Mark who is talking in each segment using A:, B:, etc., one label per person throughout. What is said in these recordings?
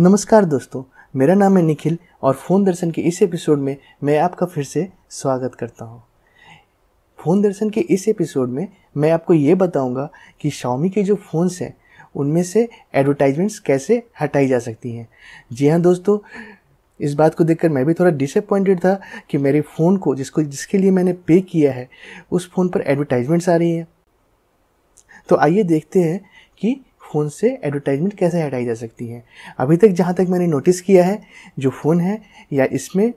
A: नमस्कार दोस्तों मेरा नाम है निखिल और फ़ोन दर्शन के इस एपिसोड में मैं आपका फिर से स्वागत करता हूँ फ़ोन दर्शन के इस एपिसोड में मैं आपको ये बताऊँगा कि शाओमी के जो फ़ोन्स हैं उनमें से एडवर्टाइजमेंट्स कैसे हटाई जा सकती हैं जी हाँ दोस्तों इस बात को देखकर मैं भी थोड़ा डिसअपॉइंटेड था कि मेरे फ़ोन को जिसको जिसके लिए मैंने पे किया है उस फ़ोन पर एडवर्टाइजमेंट्स आ रही हैं तो आइए देखते हैं कि फ़ोन से एडवर्टाइजमेंट कैसे हटाई जा सकती है अभी तक जहाँ तक मैंने नोटिस किया है जो फ़ोन है या इसमें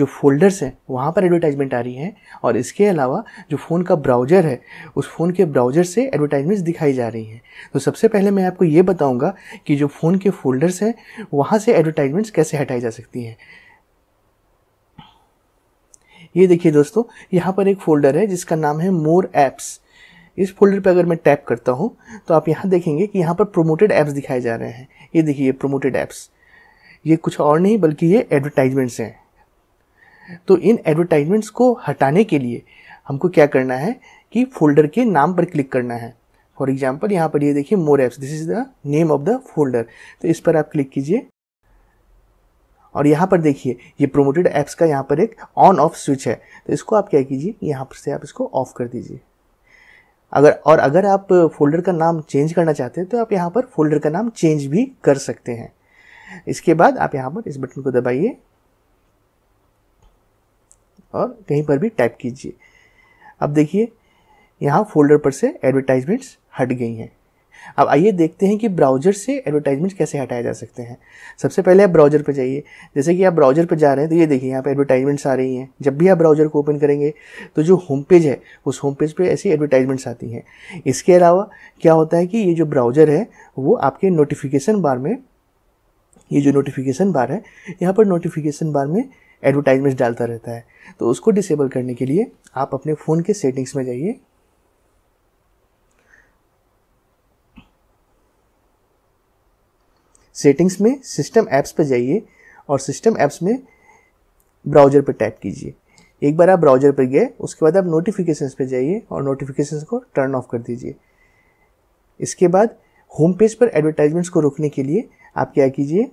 A: जो फोल्डर्स हैं वहाँ पर एडवर्टाइजमेंट आ रही है और इसके अलावा जो फ़ोन का ब्राउज़र है उस फ़ोन के ब्राउज़र से एडवर्टाइजमेंट्स दिखाई जा रही हैं तो सबसे पहले मैं आपको ये बताऊँगा कि जो फ़ोन के फोल्डर्स हैं वहाँ से एडवर्टाइजमेंट्स कैसे हटाई जा सकती हैं ये देखिए दोस्तों यहाँ पर एक फोल्डर है जिसका नाम है मोर ऐप्स इस फोल्डर पर अगर मैं टैप करता हूँ तो आप यहाँ देखेंगे कि यहाँ पर प्रोमोटेड ऐप्स दिखाए जा रहे हैं ये देखिए प्रोमोटेड ऐप्स ये कुछ और नहीं बल्कि ये एडवर्टाइजमेंट्स हैं तो इन एडवर्टाइजमेंट्स को हटाने के लिए हमको क्या करना है कि फोल्डर के नाम पर क्लिक करना है फॉर एग्जाम्पल यहाँ पर ये देखिए more apps this is the name of the folder तो इस पर आप क्लिक कीजिए और यहाँ पर देखिए ये प्रोमोटेड ऐप्स का यहाँ पर एक ऑन ऑफ स्विच है तो इसको आप क्या कीजिए यहाँ पर से आप इसको ऑफ कर दीजिए अगर और अगर आप फोल्डर का नाम चेंज करना चाहते हैं तो आप यहाँ पर फोल्डर का नाम चेंज भी कर सकते हैं इसके बाद आप यहाँ पर इस बटन को दबाइए और कहीं पर भी टाइप कीजिए अब देखिए यहाँ फोल्डर पर से एडवर्टाइजमेंट्स हट गई हैं अब आइए देखते हैं कि ब्राउज़र से एडवर्टाइजमेंट कैसे हटाए जा सकते हैं सबसे पहले आप ब्राउज़र पर जाइए जैसे कि आप ब्राउज़र पर जा रहे हैं तो ये देखिए यहाँ पर एडवर्टाइजमेंट्स आ रही हैं जब भी आप ब्राउज़र को ओपन करेंगे तो जो होम पेज है उस होम पेज पर ऐसी एडवर्टाइजमेंट्स आती हैं इसके अलावा क्या होता है कि ये जो ब्राउज़र है वो आपके नोटिफिकेशन बार में ये जो नोटिफिकेशन बार है यहाँ पर नोटिफिकेशन बार में एडवर्टाइजमेंट्स डालता रहता है तो उसको डिसेबल करने के लिए आप अपने फ़ोन के सेटिंग्स में जाइए सेटिंग्स में सिस्टम ऐप्स पर जाइए और सिस्टम ऐप्स में ब्राउजर पर टैप कीजिए एक बार आप ब्राउजर पर गए उसके बाद आप नोटिफिकेशन पर जाइए और नोटिफिकेशन को टर्न ऑफ कर दीजिए इसके बाद होम पेज पर एडवर्टाइजमेंट्स को रोकने के लिए आप क्या कीजिए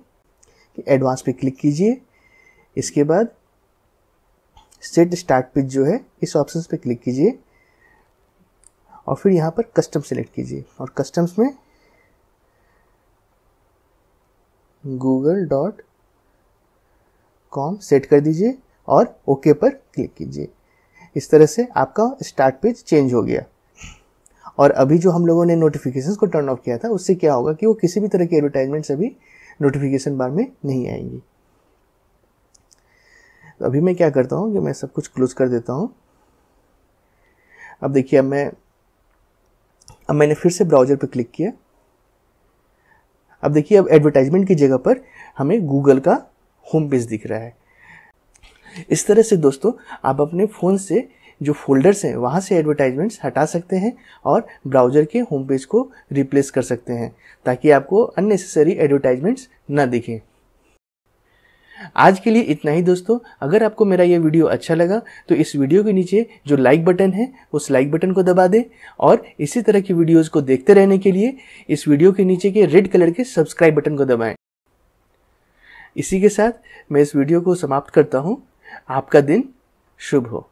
A: कि एडवांस पे क्लिक कीजिए इसके बाद सेट स्टार्ट पेज जो है इस ऑप्शन पे क्लिक कीजिए और फिर यहाँ पर कस्टम सेलेक्ट कीजिए और कस्टम्स में गूगल डॉट कॉम सेट कर दीजिए और ओके पर क्लिक कीजिए इस तरह से आपका स्टार्ट पेज चेंज हो गया और अभी जो हम लोगों ने नोटिफिकेशन को टर्न ऑफ किया था उससे क्या होगा कि वो किसी भी तरह की एडवर्टाइजमेंट अभी नोटिफिकेशन बार में नहीं आएंगी तो अभी मैं क्या करता हूँ कि मैं सब कुछ क्लोज कर देता हूँ अब देखिए अब मैं अब मैंने फिर से ब्राउज़र पर क्लिक किया अब देखिए अब एडवर्टाइजमेंट की जगह पर हमें गूगल का होम पेज दिख रहा है इस तरह से दोस्तों आप अपने फ़ोन से जो फोल्डर्स हैं वहाँ से एडवर्टाइजमेंट्स हटा सकते हैं और ब्राउज़र के होम पेज को रिप्लेस कर सकते हैं ताकि आपको अननेसेसरी एडवर्टाइजमेंट्स ना दिखें आज के लिए इतना ही दोस्तों अगर आपको मेरा ये वीडियो अच्छा लगा तो इस वीडियो के नीचे जो लाइक बटन है उस लाइक बटन को दबा दें और इसी तरह की वीडियोस को देखते रहने के लिए इस वीडियो के नीचे के रेड कलर के सब्सक्राइब बटन को दबाएं इसी के साथ मैं इस वीडियो को समाप्त करता हूँ आपका दिन शुभ हो